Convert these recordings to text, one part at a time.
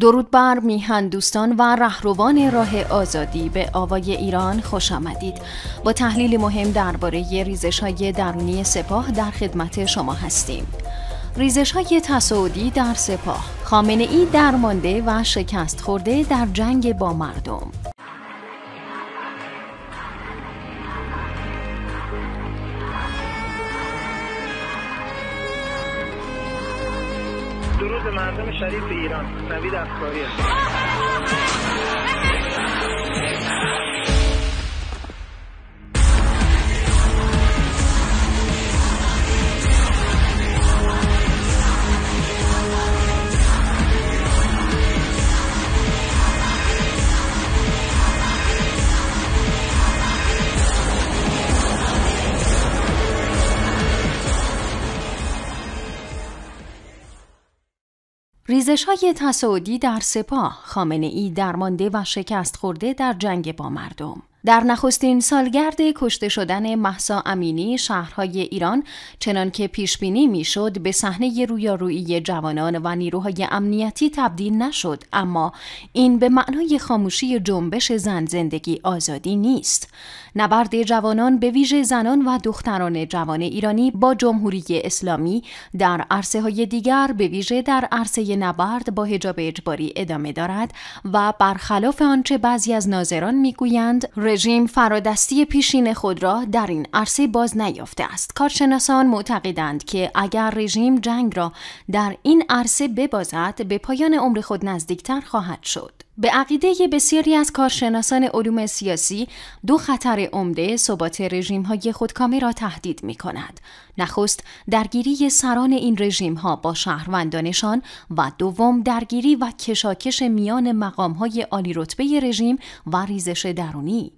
درود بر میهن دوستان و رهروان راه آزادی به آوای ایران خوش آمدید با تحلیل مهم درباره ریزش های درونی سپاه در خدمت شما هستیم ریزش های تصاعدی در سپاه خامنه ای درمانده و شکست خورده در جنگ با مردم درود مردم شریف ایران نوید افکاری ریزش های تصاعدی در سپاه، خامنه ای درمانده و شکست خورده در جنگ با مردم. در نخستین سالگرد کشته شدن محسا امینی شهرهای ایران چنان که پیش بینی میشد به صحنه رویارویی جوانان و نیروهای امنیتی تبدیل نشد اما این به معنای خاموشی جنبش زن زندگی آزادی نیست نبرد جوانان به ویژه زنان و دختران جوان ایرانی با جمهوری اسلامی در عرصه های دیگر به ویژه در عرصه نبرد با حجاب اجباری ادامه دارد و برخلاف آنچه بعضی از ناظران میگویند رژیم فرادستی پیشین خود را در این عرصه باز نیافته است. کارشناسان معتقدند که اگر رژیم جنگ را در این عرصه ببازد به پایان عمر خود نزدیکتر خواهد شد. به عقیده بسیاری از کارشناسان علوم سیاسی دو خطر عمده ثبات رژیم های خودکامه را تهدید می کند. نخست درگیری سران این رژیم ها با شهروندانشان و دوم درگیری و کشاکش میان مقام های عالی رتبه رژیم و ریزش درونی.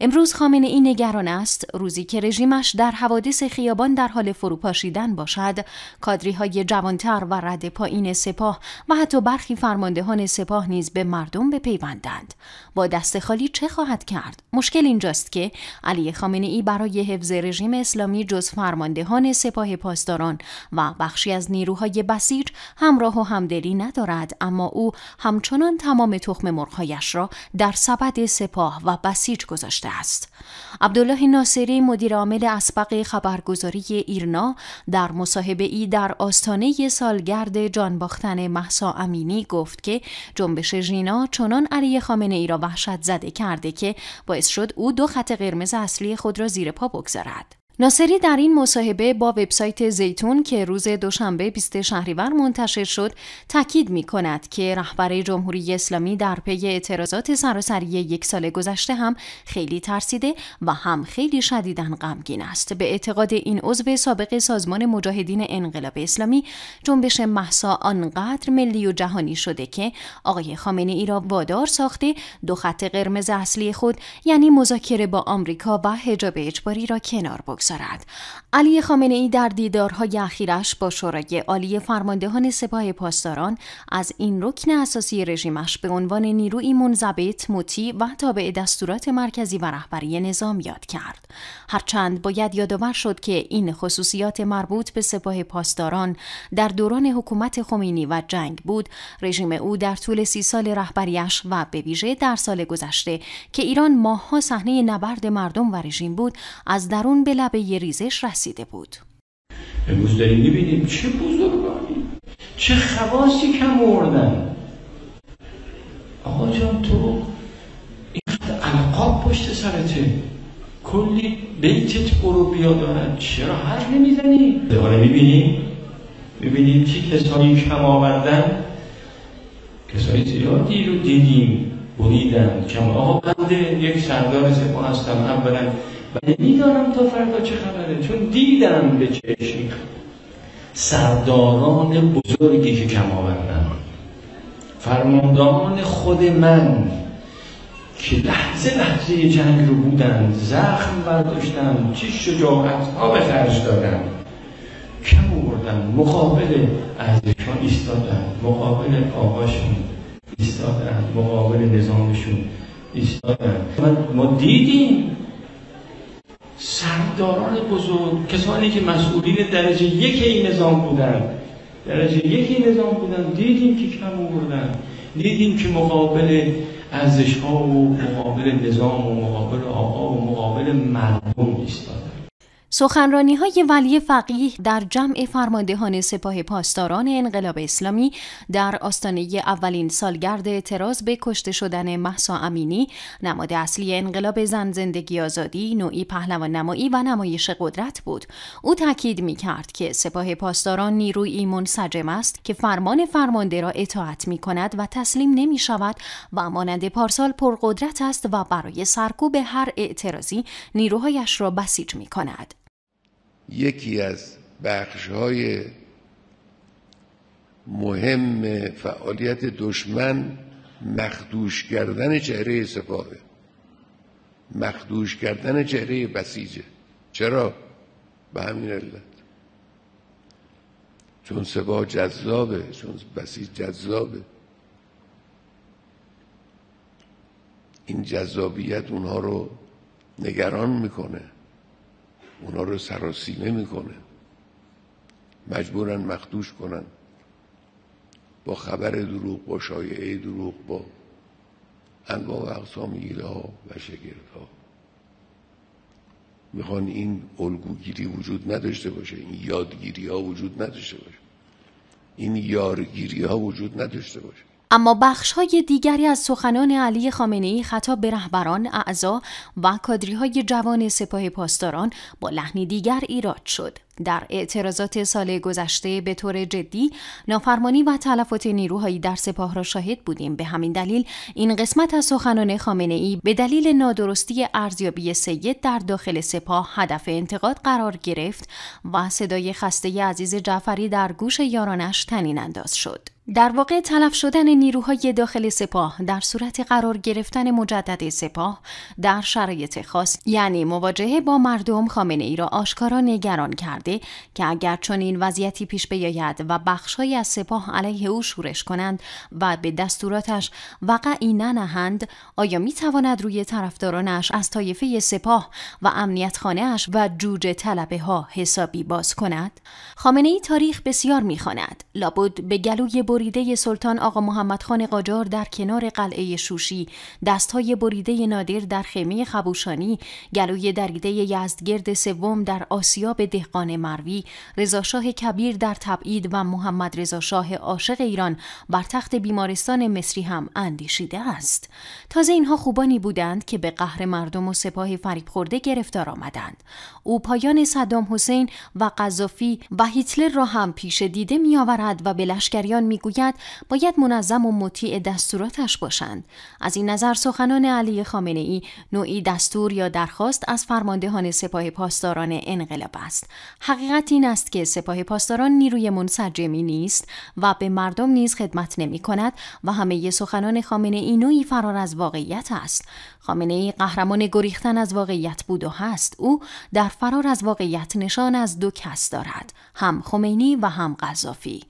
امروز خامنه این نگران است روزی که رژیمش در حوادث خیابان در حال فروپاشیدن باشد کادری های جوانتر و رد پایین سپاه و حتی برخی فرماندهان سپاه نیز به مرد. مردم بپیوندند با دست خالی چه خواهد کرد مشکل اینجاست که علی خامنه ای برای حفظ رژیم اسلامی جز فرماندهان سپاه پاسداران و بخشی از نیروهای بسیج همراه و همدلی ندارد اما او همچنان تمام تخم مرغهایش را در سبد سپاه و بسیج گذاشته است عبدالله ناصری مدیر عامل اسبق خبرگزاری ایرنا در مصاحبه ای در آستانه سالگرد جان باختن محسا امینی گفت که جنبش ژینا چنان علی خامنه ای را وحشت زده کرده که باعث شد او دو خط قرمز اصلی خود را زیر پا بگذارد. ناصری در این مصاحبه با وبسایت زیتون که روز دوشنبه 20 شهریور منتشر شد تاکید می کند که رهبر جمهوری اسلامی در پی اعتراضات سراسری یک سال گذشته هم خیلی ترسیده و هم خیلی شدیدن غمگین است به اعتقاد این عضو سابق سازمان مجاهدین انقلاب اسلامی جنبش محسا آنقدر ملی و جهانی شده که آقای خامنه ای را وادار ساخته دو خط قرمز اصلی خود یعنی مذاکره با آمریکا و حجاب اجباری را کنار بگذارد بگذارد علی خامنه ای در دیدارهای اخیرش با شورای عالی فرماندهان سپاه پاسداران از این رکن اساسی رژیمش به عنوان نیروی منضبط مطیع و تابع دستورات مرکزی و رهبری نظام یاد کرد هرچند باید یادآور شد که این خصوصیات مربوط به سپاه پاسداران در دوران حکومت خمینی و جنگ بود رژیم او در طول سی سال رهبریش و به ویژه در سال گذشته که ایران ماهها صحنه نبرد مردم و رژیم بود از درون به به یه ریزش رسیده بود امروز داریم میبینیم چه بزرگانی چه خواشی که مردن آقا جان تو این القاب پشت سرته کلی بیتت برو بیا دارن چرا هر نمیزنی؟ دوباره میبینیم میبینیم چه کسانی کم آوردن کسانی زیادی رو دیدیم بریدن کم آقا بنده یک سردار سپاه هستم اولا ولی بله. میدانم تا فردا چه خبره چون دیدم به چشم سرداران بزرگی که کم آوردن فرماندهان خود من که لحظه لحظه جنگ رو بودن زخم برداشتن چه شجاعت ها به خرج دادن کم آوردن مقابل ارزشان ایستادن مقابل آقاشون ایستادن مقابل نظامشون ایستادن ما دیدیم سرداران بزرگ کسانی که مسئولین درجه یکی این نظام بودن درجه یکی این نظام بودن دیدیم که کم آوردن دیدیم که مقابل ازش ها و مقابل نظام و مقابل آقا و مقابل مردم ایستاد سخنرانی های ولی فقیه در جمع فرماندهان سپاه پاسداران انقلاب اسلامی در آستانه اولین سالگرد اعتراض به کشته شدن محسا امینی نماد اصلی انقلاب زن زندگی آزادی نوعی پهلوان نمایی و نمایش قدرت بود او تاکید می کرد که سپاه پاسداران نیرویی منسجم است که فرمان فرمانده را اطاعت می کند و تسلیم نمی شود و مانند پارسال پرقدرت است و برای سرکوب هر اعتراضی نیروهایش را بسیج می کند. یکی از بخش های مهم فعالیت دشمن مخدوش کردن چهره سپاهه مخدوش کردن چهره بسیجه چرا؟ به همین علت چون سپاه جذابه چون بسیج جذابه این جذابیت اونها رو نگران میکنه اونا رو نمی میکنه مجبورن مخدوش کنن با خبر دروغ با شایعه دروغ با انواع و اقسام ها و شگرد ها میخوان این الگوگیری وجود نداشته باشه این یادگیری ها وجود نداشته باشه این یارگیری ها وجود نداشته باشه اما بخش های دیگری از سخنان علی خامنه ای خطاب به رهبران اعضا و کادری های جوان سپاه پاسداران با لحنی دیگر ایراد شد. در اعتراضات سال گذشته به طور جدی نافرمانی و تلفات نیروهایی در سپاه را شاهد بودیم به همین دلیل این قسمت از سخنان خامنه ای به دلیل نادرستی ارزیابی سید در داخل سپاه هدف انتقاد قرار گرفت و صدای خسته عزیز جعفری در گوش یارانش تنین انداز شد در واقع تلف شدن نیروهای داخل سپاه در صورت قرار گرفتن مجدد سپاه در شرایط خاص یعنی مواجهه با مردم خامنه ای را آشکارا نگران کرده که اگر چون این وضعیتی پیش بیاید و بخشهایی از سپاه علیه او شورش کنند و به دستوراتش وقعی ننهند آیا می روی طرفدارانش از طایفه سپاه و امنیت و جوجه طلبه ها حسابی باز کند خامنه ای تاریخ بسیار میخواند لابد به گلوی بریده سلطان آقا محمدخان قاجار در کنار قلعه شوشی، دستهای بریده نادر در خیمه خبوشانی، گلوی دریده یزدگرد سوم در آسیاب دهقان مروی، رضاشاه کبیر در تبعید و محمد رضاشاه عاشق ایران بر تخت بیمارستان مصری هم اندیشیده است. تازه اینها خوبانی بودند که به قهر مردم و سپاه فریب خورده گرفتار آمدند. او پایان صدام حسین و قذافی و هیتلر را هم پیش دیده می و به لشکریان میگوید باید منظم و مطیع دستوراتش باشند از این نظر سخنان علی خامنه ای نوعی دستور یا درخواست از فرماندهان سپاه پاسداران انقلاب است حقیقت این است که سپاه پاسداران نیروی منسجمی نیست و به مردم نیز خدمت نمی کند و همه سخنان خامنه ای نوعی فرار از واقعیت است خامنه ای قهرمان گریختن از واقعیت بود و هست او در فرار از واقعیت نشان از دو کس دارد هم خمینی و هم قذافی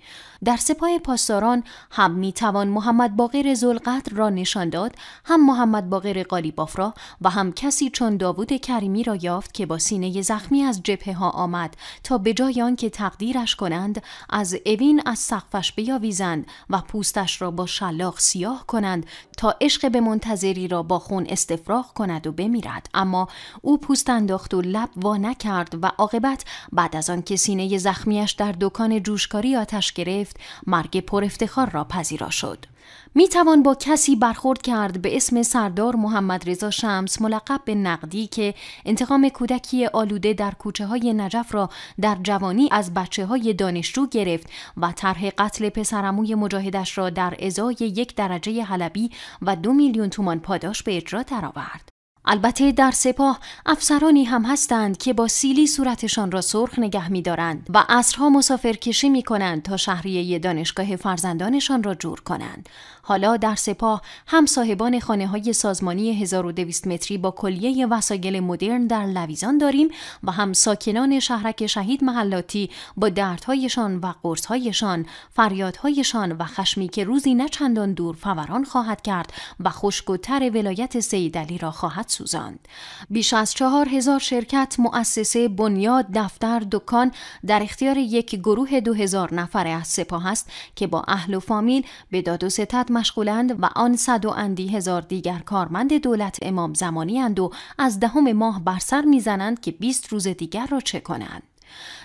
در سپاه پاسداران هم میتوان محمد باقر زلقدر را نشان داد هم محمد باقر قالیباف را و هم کسی چون داوود کریمی را یافت که با سینه زخمی از جبهه ها آمد تا به جای آنکه تقدیرش کنند از اوین از سقفش بیاویزند و پوستش را با شلاق سیاه کنند تا عشق به منتظری را با خون استفراغ کند و بمیرد اما او پوست انداخت و لب وا نکرد و عاقبت بعد از آن که سینه زخمیش در دکان جوشکاری آتش گرفت مرگ پر افتخار را پذیرا شد می توان با کسی برخورد کرد به اسم سردار محمد رضا شمس ملقب به نقدی که انتقام کودکی آلوده در کوچه های نجف را در جوانی از بچه های دانشجو گرفت و طرح قتل پسرموی مجاهدش را در ازای یک درجه حلبی و دو میلیون تومان پاداش به اجرا درآورد. البته در سپاه افسرانی هم هستند که با سیلی صورتشان را سرخ نگه می‌دارند و کشی مسافرکشی کنند تا شهریه دانشگاه فرزندانشان را جور کنند. حالا در سپاه هم صاحبان خانه های سازمانی 1200 متری با کلیه وسایل مدرن در لویزان داریم و هم ساکنان شهرک شهید محلاتی با دردهایشان و قرصهایشان، فریادهایشان و خشمی که روزی نه دور فوران خواهد کرد و خوشگوتر ولایت سیدلی را خواهد سوزاند. بیش از چهار هزار شرکت، مؤسسه، بنیاد، دفتر، دکان در اختیار یک گروه دو هزار نفره از سپاه است که با اهل و فامیل به داد و ستد مشغولند و آن صد و اندی هزار دیگر کارمند دولت امام زمانی و از دهم ماه بر سر میزنند که 20 روز دیگر را چه کنند.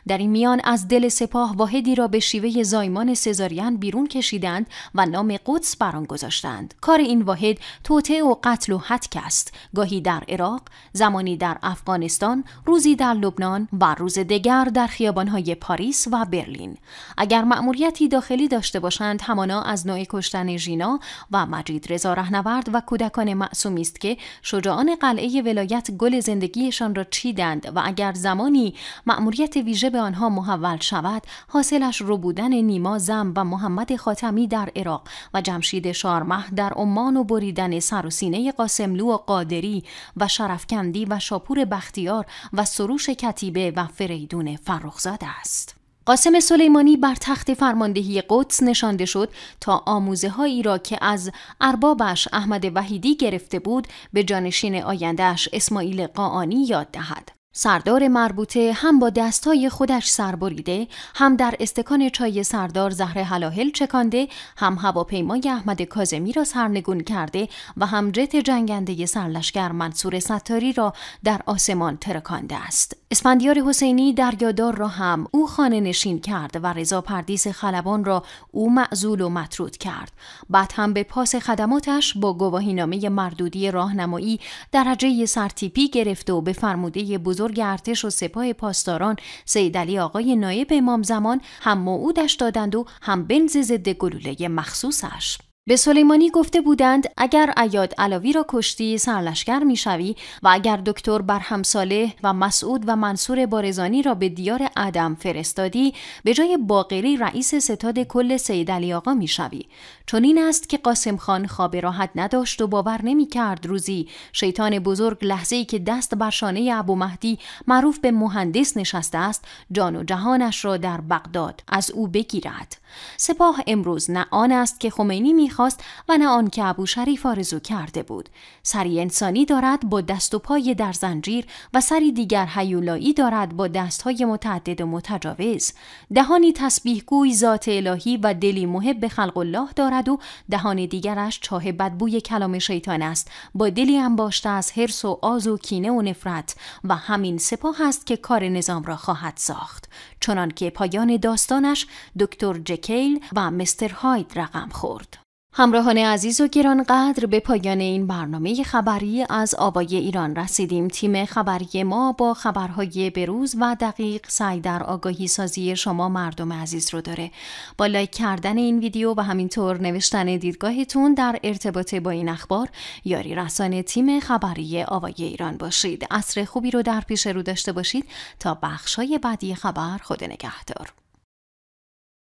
در این میان از دل سپاه واحدی را به شیوه زایمان سزارین بیرون کشیدند و نام قدس بر آن گذاشتند کار این واحد توطعه و قتل و حتک است گاهی در عراق زمانی در افغانستان روزی در لبنان و روز دیگر در خیابانهای پاریس و برلین اگر مأموریتی داخلی داشته باشند همانا از نوع کشتن ژینا و مجید رضا رهنورد و کودکان معصومی است که شجاعان قلعه ولایت گل زندگیشان را چیدند و اگر زمانی مأموریت ویژه به آنها محول شود حاصلش ربودن نیما زم و محمد خاتمی در عراق و جمشید شارمه در عمان و بریدن سر و سینه قاسملو و قادری و شرفکندی و شاپور بختیار و سروش کتیبه و فریدون فرخزاد است. قاسم سلیمانی بر تخت فرماندهی قدس نشانده شد تا آموزه هایی را که از اربابش احمد وحیدی گرفته بود به جانشین آیندهش اسماعیل قاعانی یاد دهد. سردار مربوطه هم با دستای خودش سربریده هم در استکان چای سردار زهر حلاحل چکانده هم هواپیمای احمد کازمی را سرنگون کرده و هم جت جنگنده سرلشکر منصور ستاری را در آسمان ترکانده است اسفندیار حسینی دریادار را هم او خانه نشین کرد و رضا پردیس خلبان را او معزول و مطرود کرد. بعد هم به پاس خدماتش با گواهینامه مردودی راهنمایی درجه سرتیپی گرفت و به فرموده بزرگ ارتش و سپاه پاسداران سیدلی آقای نایب امام زمان هم موعودش دادند و هم بنز ضد گلوله مخصوصش. به سلیمانی گفته بودند اگر ایاد علاوی را کشتی سرلشکر میشوی و اگر دکتر برهم صالح و مسعود و منصور بارزانی را به دیار عدم فرستادی به جای باقری رئیس ستاد کل سید علی آقا میشوی چون این است که قاسم خان خواب راحت نداشت و باور نمی کرد روزی شیطان بزرگ لحظه ای که دست بر شانه ابو مهدی معروف به مهندس نشسته است جان و جهانش را در بغداد از او بگیرد سپاه امروز نه آن است که خمینی میخواد و نه آن که ابو شریف آرزو کرده بود سری انسانی دارد با دست و پای در زنجیر و سری دیگر حیولایی دارد با دستهای متعدد و متجاوز دهانی تسبیح ذات الهی و دلی محب به خلق الله دارد و دهان دیگرش چاه بدبوی کلام شیطان است با دلی انباشته از حرس و آز و کینه و نفرت و همین سپاه است که کار نظام را خواهد ساخت چنانکه پایان داستانش دکتر جکیل و مستر هاید رقم خورد همراهان عزیز و گرانقدر به پایان این برنامه خبری از آوای ایران رسیدیم تیم خبری ما با خبرهای بروز و دقیق سعی در آگاهی سازی شما مردم عزیز رو داره با لایک کردن این ویدیو و همینطور نوشتن دیدگاهتون در ارتباط با این اخبار یاری رسانه تیم خبری آوای ایران باشید اصر خوبی رو در پیش رو داشته باشید تا بخشای بعدی خبر خود نگهدار